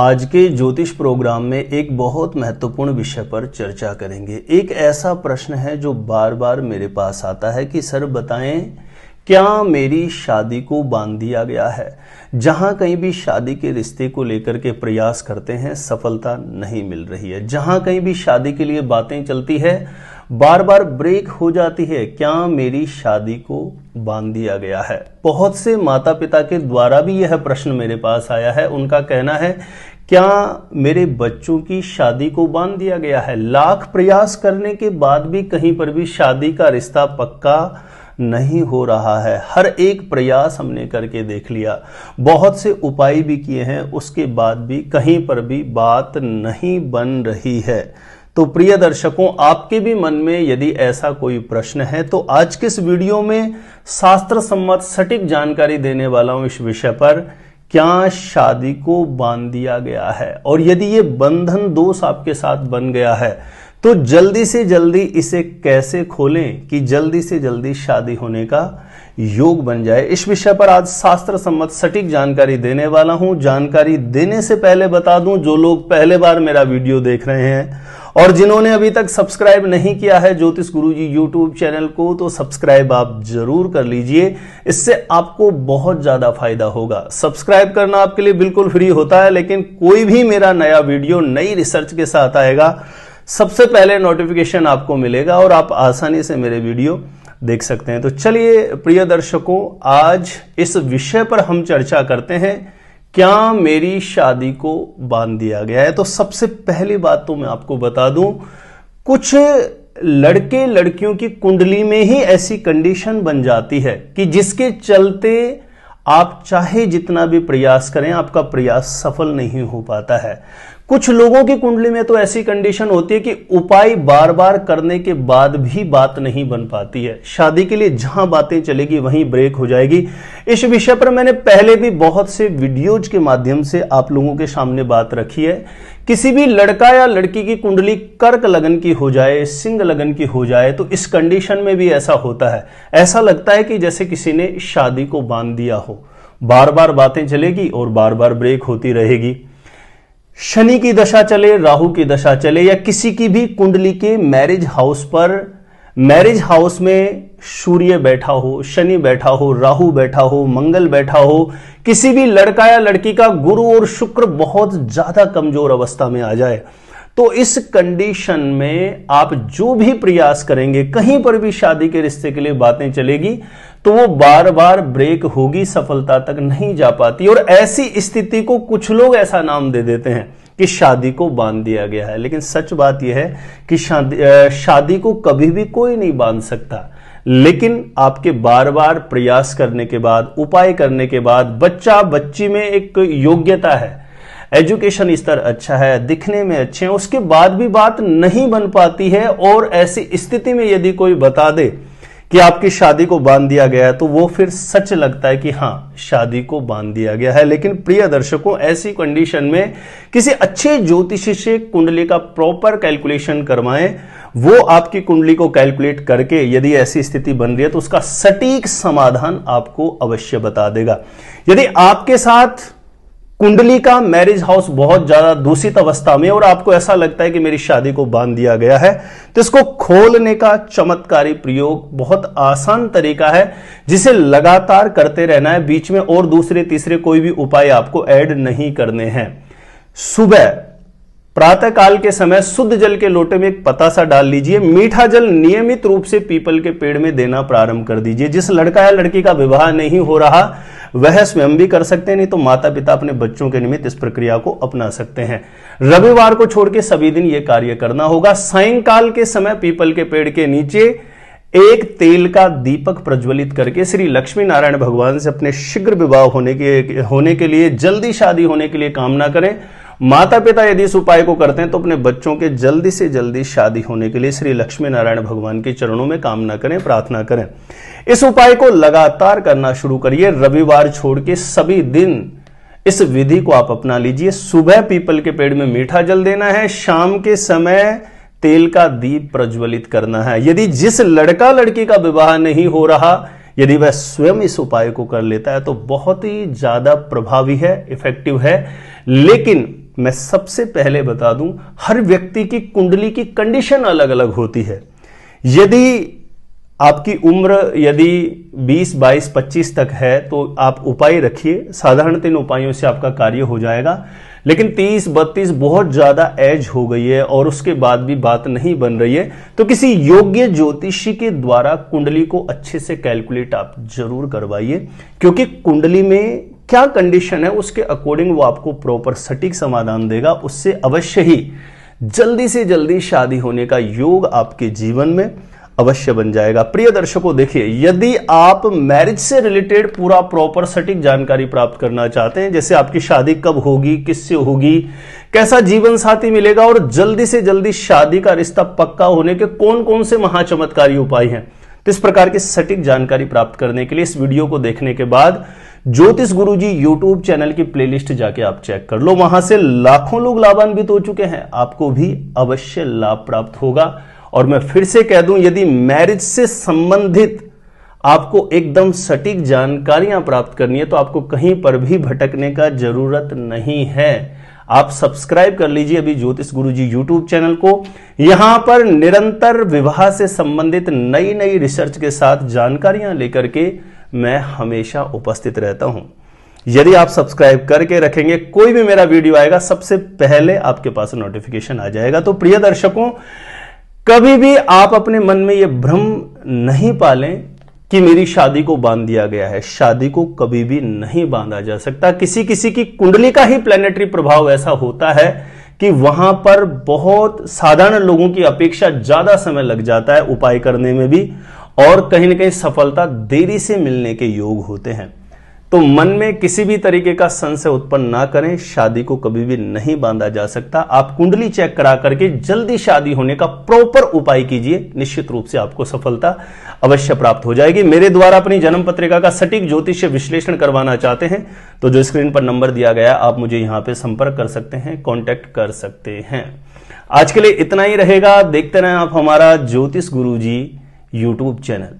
आज के ज्योतिष प्रोग्राम में एक बहुत महत्वपूर्ण विषय पर चर्चा करेंगे एक ऐसा प्रश्न है जो बार बार मेरे पास आता है कि सर बताएं क्या मेरी शादी को बांध दिया गया है जहां कहीं भी शादी के रिश्ते को लेकर के प्रयास करते हैं सफलता नहीं मिल रही है जहां कहीं भी शादी के लिए बातें चलती है बार बार ब्रेक हो जाती है क्या मेरी शादी को बांध दिया गया है बहुत से माता पिता के द्वारा भी यह प्रश्न मेरे पास आया है उनका कहना है क्या मेरे बच्चों की शादी को बांध दिया गया है लाख प्रयास करने के बाद भी कहीं पर भी शादी का रिश्ता पक्का नहीं हो रहा है हर एक प्रयास हमने करके देख लिया बहुत से उपाय भी किए हैं उसके बाद भी कहीं पर भी बात नहीं बन रही है तो प्रिय दर्शकों आपके भी मन में यदि ऐसा कोई प्रश्न है तो आज के इस वीडियो में शास्त्र सम्मत सटीक जानकारी देने वाला हूं इस विषय पर क्या शादी को बांध दिया गया है और यदि ये बंधन दोष आपके साथ बन गया है तो जल्दी से जल्दी इसे कैसे खोलें कि जल्दी से जल्दी शादी होने का योग बन जाए इस विषय पर आज शास्त्र सम्मत सटीक जानकारी देने वाला हूं जानकारी देने से पहले बता दूं जो लोग पहले बार मेरा वीडियो देख रहे हैं और जिन्होंने अभी तक सब्सक्राइब नहीं किया है ज्योतिष गुरु जी यूट्यूब चैनल को तो सब्सक्राइब आप जरूर कर लीजिए इससे आपको बहुत ज्यादा फायदा होगा सब्सक्राइब करना आपके लिए बिल्कुल फ्री होता है लेकिन कोई भी मेरा नया वीडियो नई रिसर्च के साथ आएगा सबसे पहले नोटिफिकेशन आपको मिलेगा और आप आसानी से मेरे वीडियो देख सकते हैं तो चलिए प्रिय दर्शकों आज इस विषय पर हम चर्चा करते हैं क्या मेरी शादी को बांध दिया गया है तो सबसे पहली बात तो मैं आपको बता दूं कुछ लड़के लड़कियों की कुंडली में ही ऐसी कंडीशन बन जाती है कि जिसके चलते आप चाहे जितना भी प्रयास करें आपका प्रयास सफल नहीं हो पाता है कुछ लोगों की कुंडली में तो ऐसी कंडीशन होती है कि उपाय बार बार करने के बाद भी बात नहीं बन पाती है शादी के लिए जहां बातें चलेगी वहीं ब्रेक हो जाएगी इस विषय पर मैंने पहले भी बहुत से वीडियोज के माध्यम से आप लोगों के सामने बात रखी है किसी भी लड़का या लड़की की कुंडली कर्क लगन की हो जाए सिंह लगन की हो जाए तो इस कंडीशन में भी ऐसा होता है ऐसा लगता है कि जैसे किसी ने शादी को बांध दिया हो बार बार बातें चलेगी और बार बार ब्रेक होती रहेगी शनि की दशा चले राहु की दशा चले या किसी की भी कुंडली के मैरिज हाउस पर मैरिज हाउस में सूर्य बैठा हो शनि बैठा हो राहु बैठा हो मंगल बैठा हो किसी भी लड़का या लड़की का गुरु और शुक्र बहुत ज्यादा कमजोर अवस्था में आ जाए तो इस कंडीशन में आप जो भी प्रयास करेंगे कहीं पर भी शादी के रिश्ते के लिए बातें चलेगी तो वो बार बार ब्रेक होगी सफलता तक नहीं जा पाती और ऐसी स्थिति को कुछ लोग ऐसा नाम दे देते हैं कि शादी को बांध दिया गया है लेकिन सच बात यह है कि शादी शादी को कभी भी कोई नहीं बांध सकता लेकिन आपके बार बार प्रयास करने के बाद उपाय करने के बाद बच्चा बच्ची में एक योग्यता है एजुकेशन स्तर अच्छा है दिखने में अच्छे हैं उसके बाद भी बात नहीं बन पाती है और ऐसी स्थिति में यदि कोई बता दे कि आपकी शादी को बांध दिया गया है तो वो फिर सच लगता है कि हाँ शादी को बांध दिया गया है लेकिन प्रिय दर्शकों ऐसी कंडीशन में किसी अच्छे ज्योतिषी से कुंडली का प्रॉपर कैलकुलेशन करवाएं वो आपकी कुंडली को कैलकुलेट करके यदि ऐसी स्थिति बन रही है तो उसका सटीक समाधान आपको अवश्य बता देगा यदि आपके साथ कुंडली का मैरिज हाउस बहुत ज्यादा दूषित अवस्था में और आपको ऐसा लगता है कि मेरी शादी को बांध दिया गया है तो इसको खोलने का चमत्कारी प्रयोग बहुत आसान तरीका है जिसे लगातार करते रहना है बीच में और दूसरे तीसरे कोई भी उपाय आपको ऐड नहीं करने हैं सुबह प्रातः काल के समय शुद्ध जल के लोटे में एक पता सा डाल लीजिए मीठा जल नियमित रूप से पीपल के पेड़ में देना प्रारंभ कर दीजिए जिस लड़का या लड़की का विवाह नहीं हो रहा वह स्वयं भी कर सकते हैं नहीं तो माता पिता अपने बच्चों के निमित्त इस प्रक्रिया को अपना सकते हैं रविवार को छोड़ के सभी दिन यह कार्य करना होगा सायंकाल के समय पीपल के पेड़ के नीचे एक तेल का दीपक प्रज्वलित करके श्री लक्ष्मी नारायण भगवान से अपने शीघ्र विवाह होने के होने के लिए जल्दी शादी होने के लिए कामना करें माता पिता यदि इस उपाय को करते हैं तो अपने बच्चों के जल्दी से जल्दी शादी होने के लिए श्री लक्ष्मी नारायण भगवान के चरणों में कामना करें प्रार्थना करें इस उपाय को लगातार करना शुरू करिए रविवार छोड़ के सभी दिन इस विधि को आप अपना लीजिए सुबह पीपल के पेड़ में मीठा जल देना है शाम के समय तेल का दीप प्रज्वलित करना है यदि जिस लड़का लड़की का विवाह नहीं हो रहा यदि वह स्वयं इस उपाय को कर लेता है तो बहुत ही ज्यादा प्रभावी है इफेक्टिव है लेकिन मैं सबसे पहले बता दूं हर व्यक्ति की कुंडली की कंडीशन अलग अलग होती है यदि आपकी उम्र यदि 20, 22, 25 तक है तो आप उपाय रखिए साधारण तीन उपायों से आपका कार्य हो जाएगा लेकिन 30, 32 बहुत ज़्यादा एज हो गई है और उसके बाद भी बात नहीं बन रही है तो किसी योग्य ज्योतिषी के द्वारा कुंडली को अच्छे से कैलकुलेट आप जरूर करवाइए क्योंकि कुंडली में क्या कंडीशन है उसके अकॉर्डिंग वो आपको प्रॉपर सटीक समाधान देगा उससे अवश्य ही जल्दी से जल्दी शादी होने का योग आपके जीवन में अवश्य बन जाएगा प्रिय दर्शकों देखिए यदि आप मैरिज से रिलेटेड पूरा प्रॉपर सटीक जानकारी प्राप्त करना चाहते हैं जैसे आपकी शादी कब होगी किससे होगी कैसा जीवन साथी मिलेगा और जल्दी से जल्दी शादी का रिश्ता पक्का होने के कौन कौन से महाचमत्कारी उपाय हैं तो इस प्रकार की सटीक जानकारी प्राप्त करने के लिए इस वीडियो को देखने के बाद ज्योतिष गुरुजी यूट्यूब चैनल की प्लेलिस्ट जाके आप चेक कर लो वहां से लाखों लोग लाभान्वित हो चुके हैं आपको भी अवश्य लाभ प्राप्त होगा और मैं फिर से कह दूं यदि मैरिज से संबंधित आपको एकदम सटीक जानकारियां प्राप्त करनी है तो आपको कहीं पर भी भटकने का जरूरत नहीं है आप सब्सक्राइब कर लीजिए अभी ज्योतिष गुरु जी यूट्यूब चैनल को यहां पर निरंतर विवाह से संबंधित नई नई रिसर्च के साथ जानकारियां लेकर के मैं हमेशा उपस्थित रहता हूं यदि आप सब्सक्राइब करके रखेंगे कोई भी मेरा वीडियो आएगा सबसे पहले आपके पास नोटिफिकेशन आ जाएगा तो प्रिय दर्शकों कभी भी आप अपने मन में यह भ्रम नहीं पालें कि मेरी शादी को बांध दिया गया है शादी को कभी भी नहीं बांधा जा सकता किसी किसी की कुंडली का ही प्लेनेटरी प्रभाव ऐसा होता है कि वहां पर बहुत साधारण लोगों की अपेक्षा ज्यादा समय लग जाता है उपाय करने में भी और कहीं ना कहीं सफलता देरी से मिलने के योग होते हैं तो मन में किसी भी तरीके का संशय उत्पन्न ना करें शादी को कभी भी नहीं बांधा जा सकता आप कुंडली चेक करा करके जल्दी शादी होने का प्रॉपर उपाय कीजिए निश्चित रूप से आपको सफलता अवश्य प्राप्त हो जाएगी मेरे द्वारा अपनी जन्म पत्रिका का सटीक ज्योतिष विश्लेषण करवाना चाहते हैं तो जो स्क्रीन पर नंबर दिया गया आप मुझे यहां पर संपर्क कर सकते हैं कॉन्टेक्ट कर सकते हैं आज के लिए इतना ही रहेगा देखते रहें आप हमारा ज्योतिष गुरु जी यूट्यूब चैनल